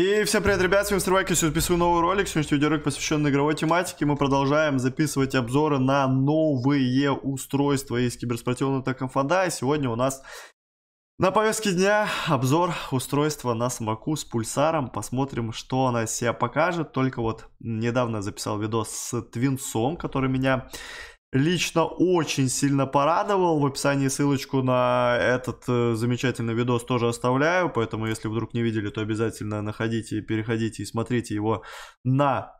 И всем привет, ребят, с вами Стрвайк, сегодня записываю новый ролик, сегодняшний видеоролик посвященный игровой тематике, мы продолжаем записывать обзоры на новые устройства из киберспортивного Токомфонда, и сегодня у нас на повестке дня обзор устройства на смоку с пульсаром, посмотрим, что она себя покажет, только вот недавно записал видос с Твинсом, который меня лично очень сильно порадовал. В описании ссылочку на этот э, замечательный видос тоже оставляю, поэтому если вдруг не видели, то обязательно находите, переходите и смотрите его на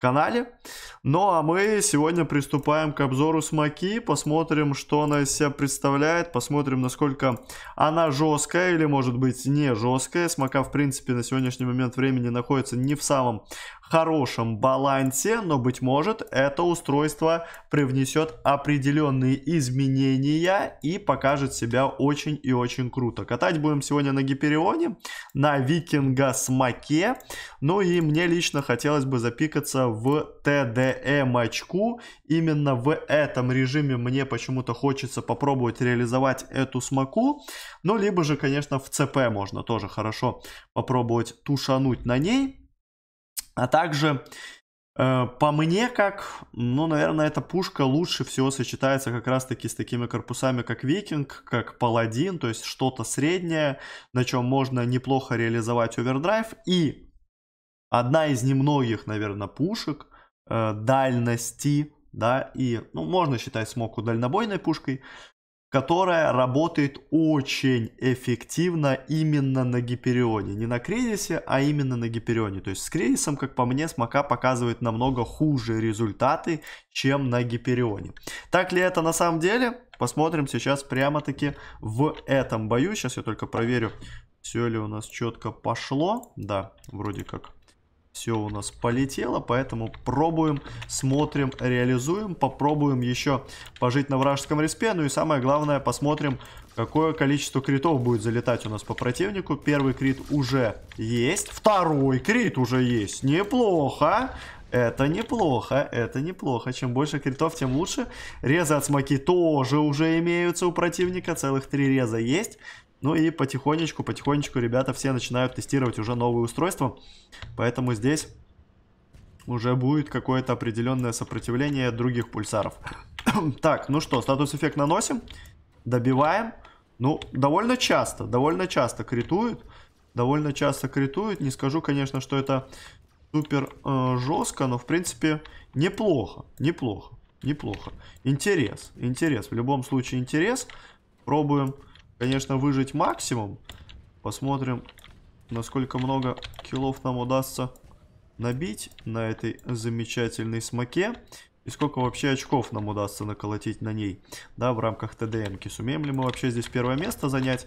канале. Ну а мы сегодня приступаем к обзору смоки, посмотрим, что она из себя представляет, посмотрим, насколько она жесткая или, может быть, не жесткая. Смока, в принципе, на сегодняшний момент времени находится не в самом хорошем балансе, но, быть может, это устройство привнесет определенные изменения и покажет себя очень и очень круто. Катать будем сегодня на Гиперионе, на Викинга Смаке, ну и мне лично хотелось бы запикаться в ТДМ очку. Именно в этом режиме мне почему-то хочется попробовать реализовать эту смаку, ну либо же, конечно, в ЦП можно тоже хорошо попробовать тушануть на ней. А также, э, по мне как, ну, наверное, эта пушка лучше всего сочетается как раз-таки с такими корпусами, как Викинг, как Паладин, то есть что-то среднее, на чем можно неплохо реализовать овердрайв. И одна из немногих, наверное, пушек э, дальности, да, и, ну, можно считать смоку дальнобойной пушкой, которая работает очень эффективно именно на гиперионе. Не на кризисе, а именно на гиперионе. То есть с кризисом, как по мне, смока показывает намного хуже результаты, чем на гиперионе. Так ли это на самом деле? Посмотрим сейчас прямо-таки в этом бою. Сейчас я только проверю, все ли у нас четко пошло. Да, вроде как все у нас полетело, поэтому пробуем, смотрим, реализуем, попробуем еще пожить на вражеском респе, ну и самое главное, посмотрим, какое количество критов будет залетать у нас по противнику. Первый крит уже есть, второй крит уже есть, неплохо. Это неплохо, это неплохо. Чем больше критов, тем лучше. Резы от смоки тоже уже имеются у противника. Целых три реза есть. Ну и потихонечку, потихонечку ребята все начинают тестировать уже новые устройства. Поэтому здесь уже будет какое-то определенное сопротивление других пульсаров. так, ну что, статус-эффект наносим, добиваем. Ну, довольно часто, довольно часто критуют. Довольно часто критуют. Не скажу, конечно, что это супер э, жестко, но в принципе неплохо, неплохо, неплохо. Интерес, интерес, в любом случае интерес. Пробуем конечно, выжить максимум. Посмотрим, насколько много килов нам удастся набить на этой замечательной смоке. И сколько вообще очков нам удастся наколотить на ней, да, в рамках ТДМки. Сумеем ли мы вообще здесь первое место занять?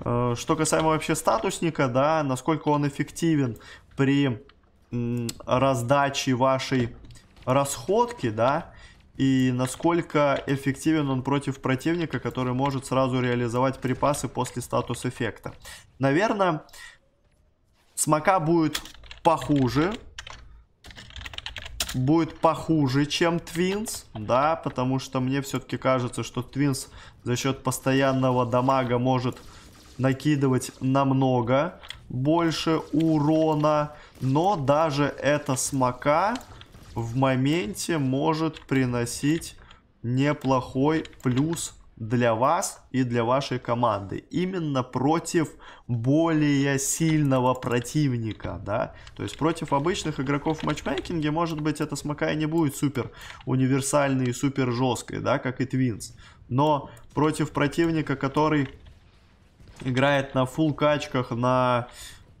Э, что касаемо вообще статусника, да, насколько он эффективен при раздаче вашей расходки, да, и насколько эффективен он против противника, который может сразу реализовать припасы после статус-эффекта. Наверное, смока будет похуже. Будет похуже, чем Твинс, да, потому что мне все-таки кажется, что Твинс за счет постоянного дамага может накидывать намного больше урона. Но даже эта смока в моменте может приносить неплохой плюс для вас и для вашей команды. Именно против более сильного противника, да. То есть против обычных игроков в матчмейкинге, может быть, эта смока не будет супер универсальной и супер жесткой, да, как и Твинс. Но против противника, который играет на фул качках, на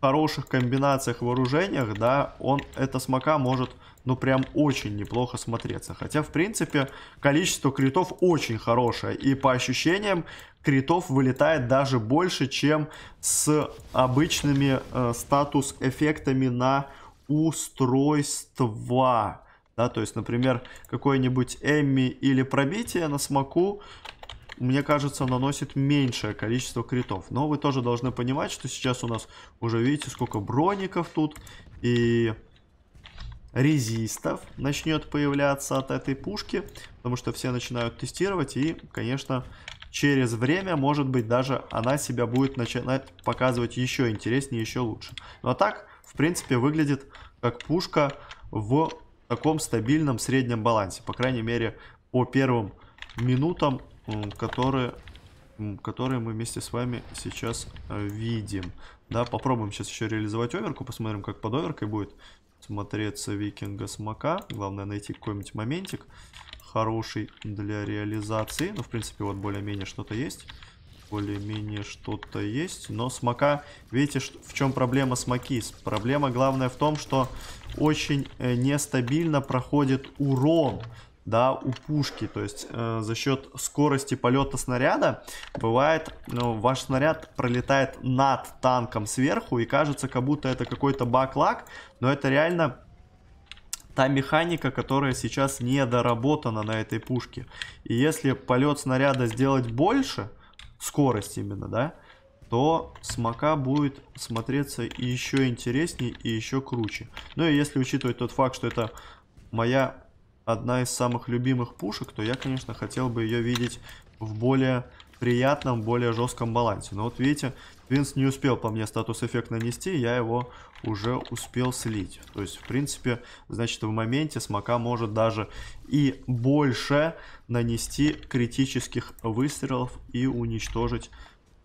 хороших комбинациях вооружениях, да, он, эта смока может ну, прям очень неплохо смотреться. Хотя, в принципе, количество критов очень хорошее. И по ощущениям, критов вылетает даже больше, чем с обычными э, статус-эффектами на устройства. Да, то есть, например, какой-нибудь Эмми или пробитие на смоку, мне кажется, наносит меньшее количество критов. Но вы тоже должны понимать, что сейчас у нас уже, видите, сколько броников тут. И резистов начнет появляться от этой пушки, потому что все начинают тестировать и, конечно, через время, может быть, даже она себя будет начинать показывать еще интереснее, еще лучше. Ну а так, в принципе, выглядит как пушка в таком стабильном среднем балансе, по крайней мере, по первым минутам, которые которые мы вместе с вами сейчас э, видим. Да, попробуем сейчас еще реализовать оверку, посмотрим, как под оверкой будет смотреться викинга смока. Главное найти какой-нибудь моментик хороший для реализации. Ну, в принципе, вот более-менее что-то есть. Более-менее что-то есть. Но смока... Видите, в чем проблема смоки? Проблема главная в том, что очень э, нестабильно проходит урон да, у пушки. То есть э, за счет скорости полета снаряда бывает, ну, ваш снаряд пролетает над танком сверху и кажется, как будто это какой-то баклак, но это реально та механика, которая сейчас не доработана на этой пушке. И если полет снаряда сделать больше, скорость именно, да, то смока будет смотреться еще интереснее и еще круче. Ну и если учитывать тот факт, что это моя одна из самых любимых пушек, то я, конечно, хотел бы ее видеть в более приятном, более жестком балансе. Но вот видите, Винс не успел по мне статус-эффект нанести, я его уже успел слить. То есть, в принципе, значит, в моменте смока может даже и больше нанести критических выстрелов и уничтожить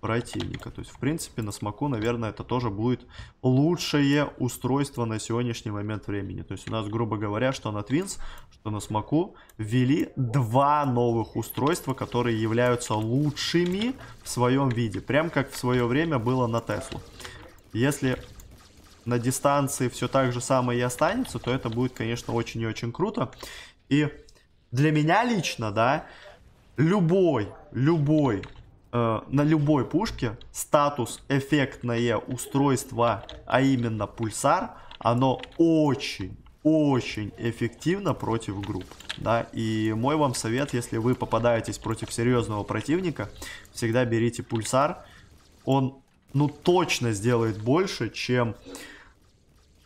противника. То есть, в принципе, на смоку, наверное, это тоже будет лучшее устройство на сегодняшний момент времени. То есть, у нас, грубо говоря, что на Твинс, что на смоку ввели два новых устройства, которые являются лучшими в своем виде. Прям как в свое время было на Теслу. Если на дистанции все так же самое и останется, то это будет, конечно, очень и очень круто. И для меня лично, да, любой, любой Э, на любой пушке статус эффектное устройство, а именно пульсар, оно очень очень эффективно против групп, да, и мой вам совет, если вы попадаетесь против серьезного противника, всегда берите пульсар, он, ну, точно сделает больше, чем,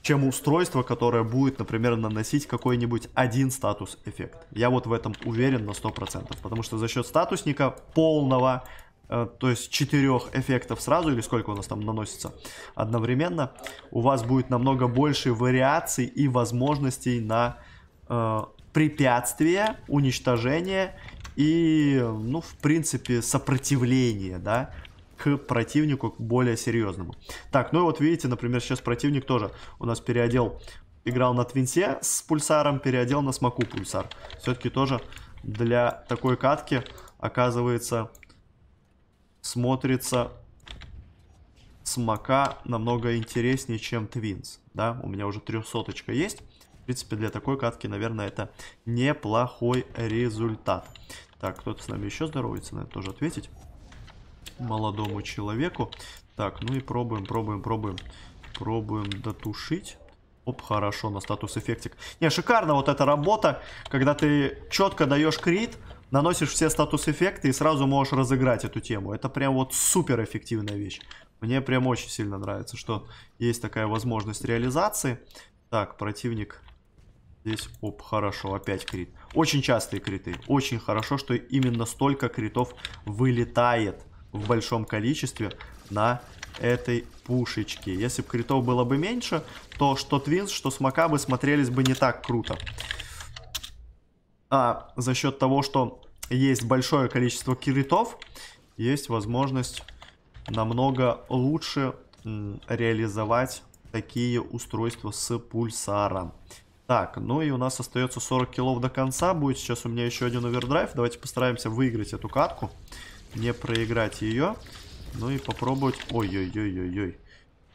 чем устройство, которое будет, например, наносить какой-нибудь один статус эффект. Я вот в этом уверен на 100%, потому что за счет статусника полного Э, то есть четырех эффектов сразу, или сколько у нас там наносится одновременно, у вас будет намного больше вариаций и возможностей на э, препятствие, уничтожение и, ну, в принципе, сопротивление, да, к противнику более серьезному. Так, ну и вот видите, например, сейчас противник тоже у нас переодел, играл на твинсе с пульсаром, переодел на смоку пульсар. Все-таки тоже для такой катки оказывается смотрится смока намного интереснее, чем Твинс. Да, у меня уже трехсоточка есть. В принципе, для такой катки, наверное, это неплохой результат. Так, кто-то с нами еще здоровается, надо тоже ответить. Молодому человеку. Так, ну и пробуем, пробуем, пробуем. Пробуем дотушить. Оп, хорошо, на статус эффектик. Не, шикарно вот эта работа, когда ты четко даешь крит, наносишь все статус-эффекты и сразу можешь разыграть эту тему. Это прям вот супер эффективная вещь. Мне прям очень сильно нравится, что есть такая возможность реализации. Так, противник здесь, оп, хорошо, опять крит. Очень частые криты. Очень хорошо, что именно столько критов вылетает в большом количестве на этой пушечке. Если бы критов было бы меньше, то что Твинс, что Смока бы смотрелись бы не так круто. А за счет того, что есть большое количество киритов, есть возможность намного лучше реализовать такие устройства с пульсаром. Так, ну и у нас остается 40 килов до конца. Будет сейчас у меня еще один овердрайв. Давайте постараемся выиграть эту катку. Не проиграть ее. Ну и попробовать... Ой-ой-ой-ой-ой.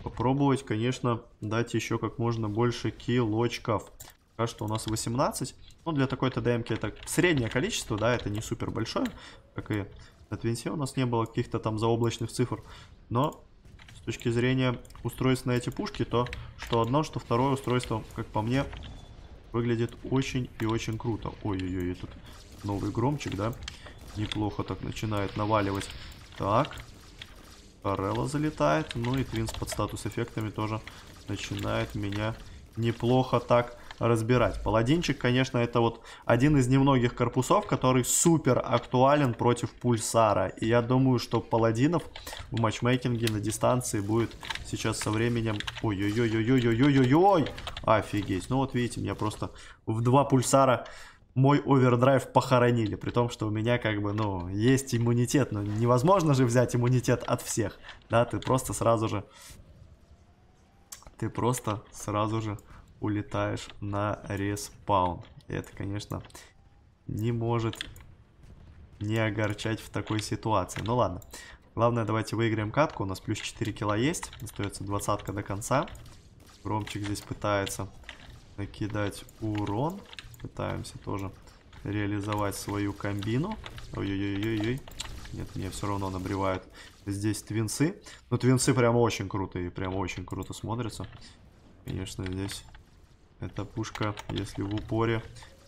Попробовать, конечно, дать еще как можно больше килочков. Пока что у нас 18. Ну, для такой-то демки это среднее количество, да, это не супер большое, как и от Винсе у нас не было каких-то там заоблачных цифр. Но с точки зрения устройств на эти пушки, то что одно, что второе устройство, как по мне, выглядит очень и очень круто. Ой-ой-ой, тут новый громчик, да? Неплохо так начинает наваливать. Так. Карелла залетает. Ну и Твинс под статус эффектами тоже начинает меня неплохо так разбирать. Паладинчик, конечно, это вот один из немногих корпусов, который супер актуален против Пульсара. И я думаю, что Паладинов в матчмейкинге на дистанции будет сейчас со временем... Ой-ой-ой-ой-ой-ой-ой-ой! Офигеть. Ну вот видите, меня просто в два Пульсара мой овердрайв похоронили, при том, что у меня как бы, ну, есть иммунитет, но невозможно же взять иммунитет от всех, да, ты просто сразу же, ты просто сразу же улетаешь на респаун. Это, конечно, не может не огорчать в такой ситуации. Ну ладно. Главное, давайте выиграем катку. У нас плюс 4 кило есть. Остается двадцатка до конца. Громчик здесь пытается накидать урон. Пытаемся тоже реализовать свою комбину. Ой-ой-ой-ой-ой. Нет, мне все равно набревают здесь твинсы. Но ну, твинсы прям очень крутые. Прям очень круто смотрятся. Конечно, здесь эта пушка, если в упоре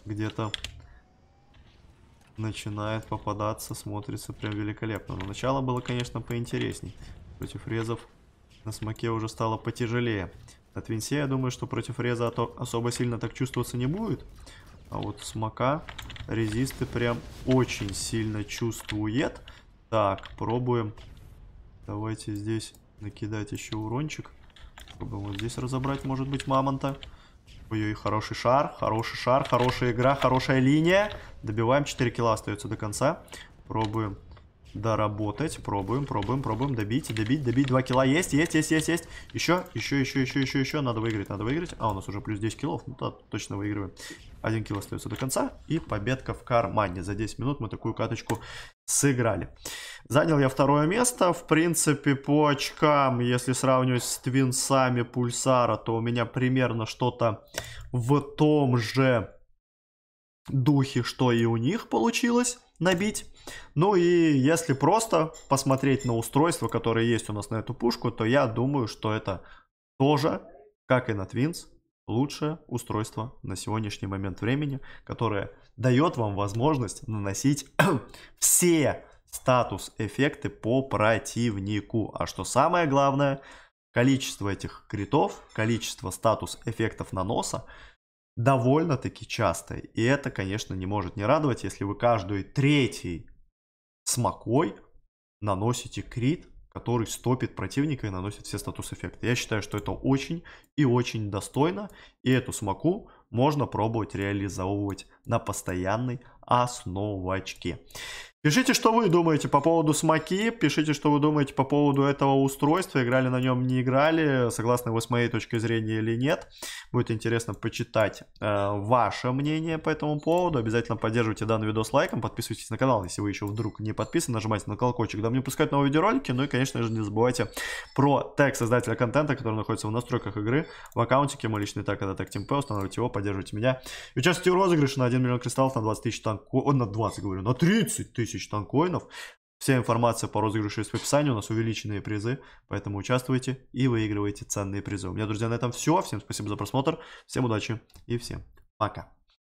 где-то начинает попадаться, смотрится прям великолепно. Но начало было, конечно, поинтересней. Против резов на смоке уже стало потяжелее. От Винсе, я думаю, что против реза особо сильно так чувствоваться не будет. А вот смока резисты прям очень сильно чувствует. Так, пробуем. Давайте здесь накидать еще урончик. чтобы вот здесь разобрать, может быть, мамонта. Ой-ой, хороший шар, хороший шар, хорошая игра, хорошая линия. Добиваем, 4 килла остается до конца. Пробуем доработать. Пробуем, пробуем, пробуем. Добить, добить, добить. 2 килла есть, есть, есть, есть, есть. Еще, еще, еще, еще, еще, еще. Надо выиграть, надо выиграть. А, у нас уже плюс 10 киллов. Ну, да, точно выигрываем. Один килл остается до конца. И победка в кармане. За 10 минут мы такую каточку сыграли. Занял я второе место. В принципе, по очкам, если сравнивать с твинсами пульсара, то у меня примерно что-то в том же духе, что и у них получилось набить. Ну и если просто посмотреть на устройство, которое есть у нас на эту пушку, то я думаю, что это тоже, как и на твинс, лучшее устройство на сегодняшний момент времени, которое дает вам возможность наносить все статус эффекты по противнику. А что самое главное, количество этих критов, количество статус эффектов наноса довольно-таки частое. И это, конечно, не может не радовать, если вы каждый третий смокой наносите крит, который стопит противника и наносит все статус эффекты. Я считаю, что это очень и очень достойно, и эту смоку можно пробовать реализовывать на постоянной основочке. Пишите, что вы думаете по поводу смоки, пишите, что вы думаете по поводу этого устройства, играли на нем, не играли, согласны вы с моей точки зрения или нет. Будет интересно почитать э, ваше мнение по этому поводу. Обязательно поддерживайте данный видос лайком, подписывайтесь на канал, если вы еще вдруг не подписаны, нажимайте на колокольчик, дабы не пускать новые видеоролики. Ну и, конечно же, не забывайте про тег создателя контента, который находится в настройках игры, в аккаунтике мой личный так это так Тимпе, устанавливайте его, поддерживайте меня. участвуйте в розыгрыше на 1 миллион кристаллов на 20 тысяч танкоинов, на 20, говорю, на 30 тысяч танкоинов. Вся информация по розыгрышу есть в описании, у нас увеличенные призы, поэтому участвуйте и выигрывайте ценные призы. У меня, друзья, на этом все. Всем спасибо за просмотр, всем удачи и всем пока.